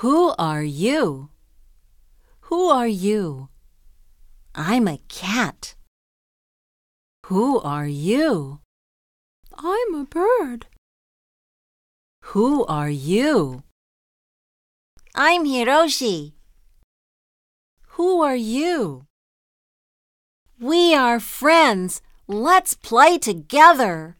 Who are you? Who are you? I'm a cat. Who are you? I'm a bird. Who are you? I'm Hiroshi. Who are you? We are friends. Let's play together.